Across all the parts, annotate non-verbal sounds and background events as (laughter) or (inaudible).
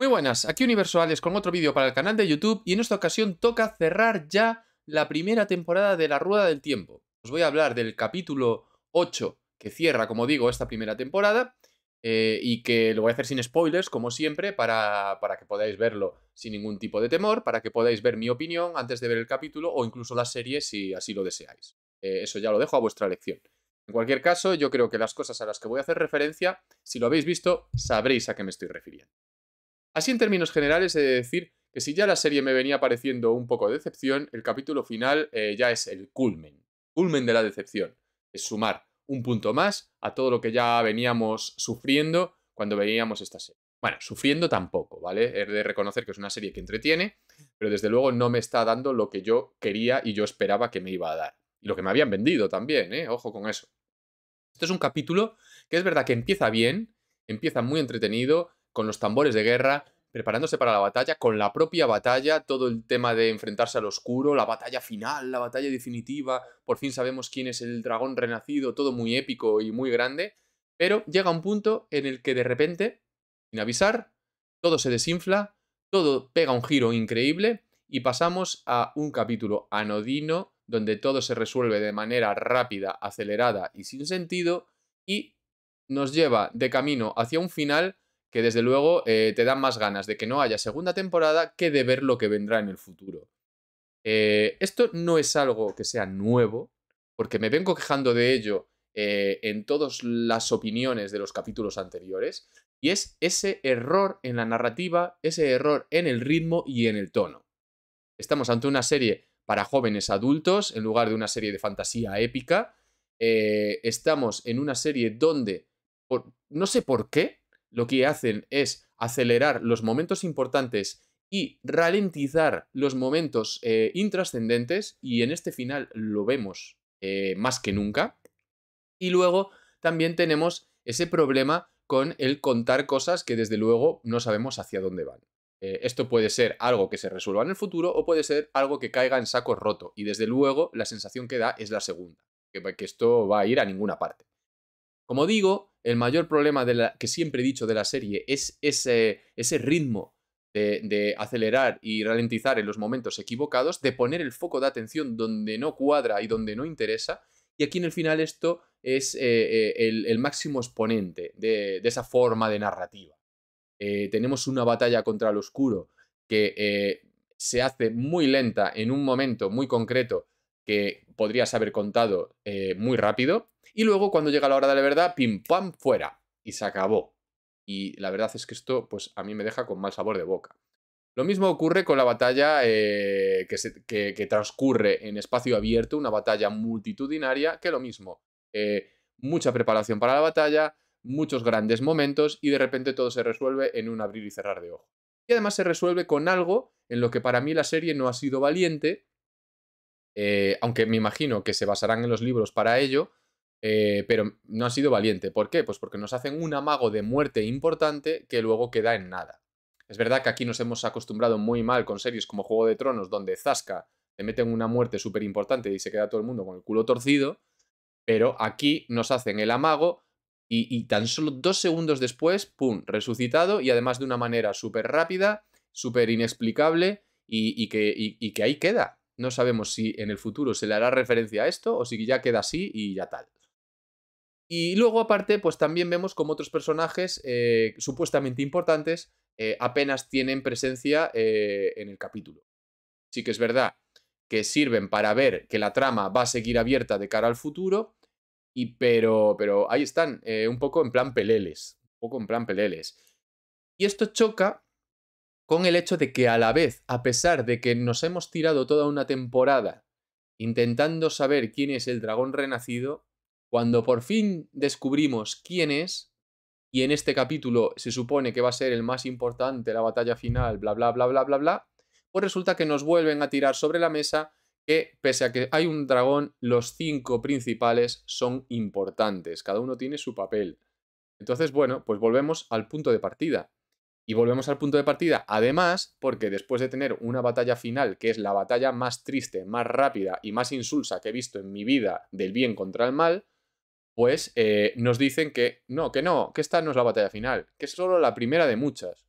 Muy buenas, aquí universales con otro vídeo para el canal de YouTube y en esta ocasión toca cerrar ya la primera temporada de La Rueda del Tiempo. Os voy a hablar del capítulo 8 que cierra, como digo, esta primera temporada eh, y que lo voy a hacer sin spoilers, como siempre, para, que podáis verlo sin ningún tipo de temor, para que podáis ver mi opinión antes de ver el capítulo o incluso la serie si así lo deseáis. Eh, eso ya lo dejo a vuestra elección. En cualquier caso, yo creo que las cosas a las que voy a hacer referencia, si lo habéis visto, sabréis a qué me estoy refiriendo. Así en términos generales he de decir que si ya la serie me venía pareciendo un poco de decepción, el capítulo final eh, ya es el culmen, culmen de la decepción. Es sumar un punto más a todo lo que ya veníamos sufriendo cuando veíamos esta serie. Bueno, sufriendo tampoco, ¿vale? He de reconocer que es una serie que entretiene, pero desde luego no me está dando lo que yo quería y yo esperaba que me iba a dar. Y lo que me habían vendido también, ¿eh? Ojo con eso. Este es un capítulo que es verdad que empieza bien, empieza muy entretenido, con los tambores de guerra, preparándose para la batalla, con la propia batalla, todo el tema de enfrentarse al oscuro, la batalla final, la batalla definitiva, por fin sabemos quién es el dragón renacido, todo muy épico y muy grande, pero llega un punto en el que de repente, sin avisar, todo se desinfla, todo pega un giro increíble y pasamos a un capítulo anodino donde todo se resuelve de manera rápida, acelerada y sin sentido y nos lleva de camino hacia un final que desde luego eh, te dan más ganas de que no haya segunda temporada que de ver lo que vendrá en el futuro. Eh, esto no es algo que sea nuevo, porque me vengo quejando de ello eh, en todas las opiniones de los capítulos anteriores, y es ese error en la narrativa, ese error en el ritmo y en el tono. Estamos ante una serie para jóvenes adultos en lugar de una serie de fantasía épica. estamos en una serie donde, no sé por qué, lo que hacen es acelerar los momentos importantes y ralentizar los momentos eh, intrascendentes, y en este final lo vemos eh, más que nunca. Y luego también tenemos ese problema con el contar cosas que desde luego no sabemos hacia dónde van. Eh, esto puede ser algo que se resuelva en el futuro o puede ser algo que caiga en saco roto, y desde luego la sensación que da es la segunda, que, que esto va a ir a ninguna parte. Como digo, el mayor problema de la, que siempre he dicho de la serie es ese, ritmo de, acelerar y ralentizar en los momentos equivocados, de poner el foco de atención donde no cuadra y donde no interesa. Y aquí en el final esto es eh, eh, el, máximo exponente de, esa forma de narrativa. Eh, tenemos una batalla contra el oscuro que se hace muy lenta en un momento muy concreto que podrías haber contado muy rápido y luego cuando llega la hora de la verdad, pim pam, fuera. Y se acabó. Y la verdad es que esto, pues a mí me deja con mal sabor de boca. Lo mismo ocurre con la batalla eh, que, que, transcurre en espacio abierto, una batalla multitudinaria, que lo mismo. Eh, mucha preparación para la batalla, muchos grandes momentos y de repente todo se resuelve en un abrir y cerrar de ojos. Y además se resuelve con algo en lo que para mí la serie no ha sido valiente, eh, aunque me imagino que se basarán en los libros para ello, eh, pero no ha sido valiente. ¿Por qué? Pues porque nos hacen un amago de muerte importante que luego queda en nada. Es verdad que aquí nos hemos acostumbrado muy mal con series como Juego de Tronos, donde Zaska le meten una muerte súper importante y se queda todo el mundo con el culo torcido, pero aquí nos hacen el amago y, tan solo dos segundos después, ¡pum!, resucitado y además de una manera súper rápida, súper inexplicable y, que ahí queda. No sabemos si en el futuro se le hará referencia a esto o si ya queda así y ya tal. Y luego aparte, pues también vemos como otros personajes eh, supuestamente importantes eh, apenas tienen presencia eh, en el capítulo. Sí que es verdad que sirven para ver que la trama va a seguir abierta de cara al futuro, y pero, pero ahí están, un poco en plan peleles, un poco en plan peleles. Y esto choca con el hecho de que a la vez, a pesar de que nos hemos tirado toda una temporada intentando saber quién es el dragón renacido, cuando por fin descubrimos quién es, y en este capítulo se supone que va a ser el más importante, la batalla final, bla, bla, bla, bla, bla, bla, pues resulta que nos vuelven a tirar sobre la mesa que pese a que hay un dragón, los cinco principales son importantes, cada uno tiene su papel. Entonces, bueno, pues volvemos al punto de partida. Y volvemos al punto de partida, además, porque después de tener una batalla final, que es la batalla más triste, más rápida y más insulsa que he visto en mi vida del bien contra el mal, pues eh, nos dicen que no, que no, que esta no es la batalla final, que es solo la primera de muchas.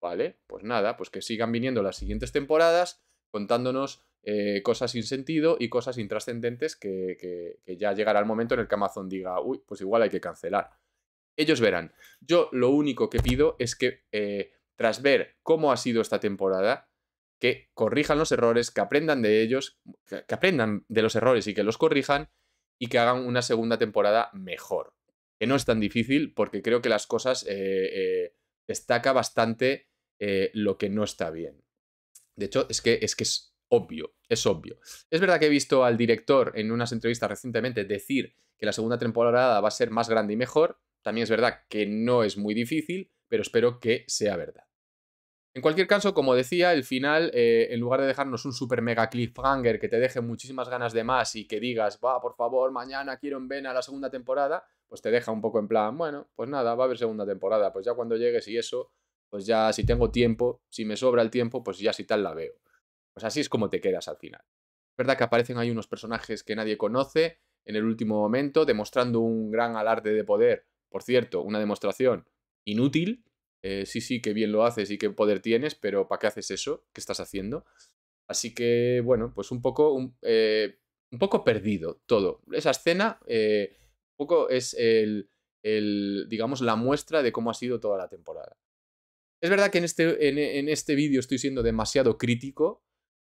Vale, pues nada, pues que sigan viniendo las siguientes temporadas contándonos eh, cosas sin sentido y cosas intrascendentes que, que, ya llegará el momento en el que Amazon diga, uy, pues igual hay que cancelar. Ellos verán. Yo lo único que pido es que eh, tras ver cómo ha sido esta temporada, que corrijan los errores, que aprendan de ellos, que aprendan de los errores y que los corrijan y que hagan una segunda temporada mejor. Que no es tan difícil porque creo que las cosas eh, eh, destaca bastante eh, lo que no está bien. De hecho, es que, es que es obvio, es obvio. Es verdad que he visto al director en unas entrevistas recientemente decir que la segunda temporada va a ser más grande y mejor. También es verdad que no es muy difícil, pero espero que sea verdad. En cualquier caso, como decía, el final, eh, en lugar de dejarnos un super mega cliffhanger que te deje muchísimas ganas de más y que digas, va, por favor, mañana quiero en Vena la segunda temporada, pues te deja un poco en plan, bueno, pues nada, va a haber segunda temporada, pues ya cuando llegues y eso, pues ya si tengo tiempo, si me sobra el tiempo, pues ya si tal la veo. Pues así es como te quedas al final. Es verdad que aparecen ahí unos personajes que nadie conoce en el último momento, demostrando un gran alarde de poder. Por cierto, una demostración inútil, eh, sí, sí, qué bien lo haces y qué poder tienes, pero ¿para qué haces eso? ¿Qué estás haciendo? Así que, bueno, pues un poco, un, eh, poco perdido todo. Esa escena eh, un poco es el, digamos, la muestra de cómo ha sido toda la temporada. Es verdad que en este, en este vídeo estoy siendo demasiado crítico,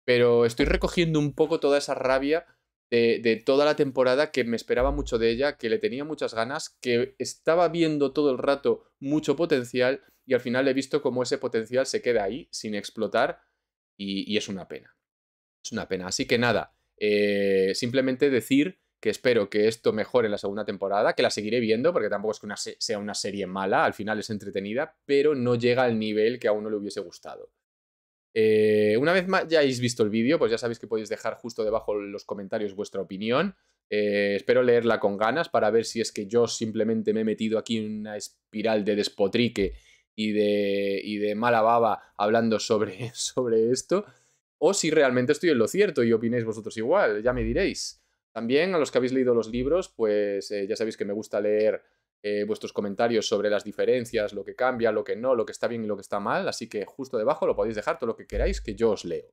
pero estoy recogiendo un poco toda esa rabia de, toda la temporada, que me esperaba mucho de ella, que le tenía muchas ganas, que estaba viendo todo el rato mucho potencial y al final he visto cómo ese potencial se queda ahí sin explotar y, es una pena. Es una pena. Así que nada, eh, simplemente decir que espero que esto mejore en la segunda temporada, que la seguiré viendo, porque tampoco es que una sea una serie mala, al final es entretenida, pero no llega al nivel que a uno le hubiese gustado. Eh, una vez más ya habéis visto el vídeo, pues ya sabéis que podéis dejar justo debajo en los comentarios vuestra opinión. Eh, espero leerla con ganas para ver si es que yo simplemente me he metido aquí en una espiral de despotrique y de, de mala baba hablando sobre, (laughs) sobre esto, o si realmente estoy en lo cierto y opináis vosotros igual, ya me diréis. También a los que habéis leído los libros, pues eh, ya sabéis que me gusta leer eh, vuestros comentarios sobre las diferencias, lo que cambia, lo que no, lo que está bien y lo que está mal, así que justo debajo lo podéis dejar todo lo que queráis que yo os leo.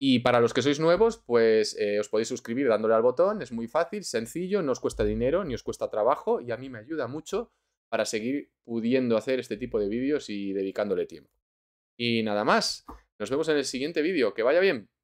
Y para los que sois nuevos, pues eh, os podéis suscribir dándole al botón, es muy fácil, sencillo, no os cuesta dinero ni os cuesta trabajo y a mí me ayuda mucho para seguir pudiendo hacer este tipo de vídeos y dedicándole tiempo. Y nada más, nos vemos en el siguiente vídeo, que vaya bien.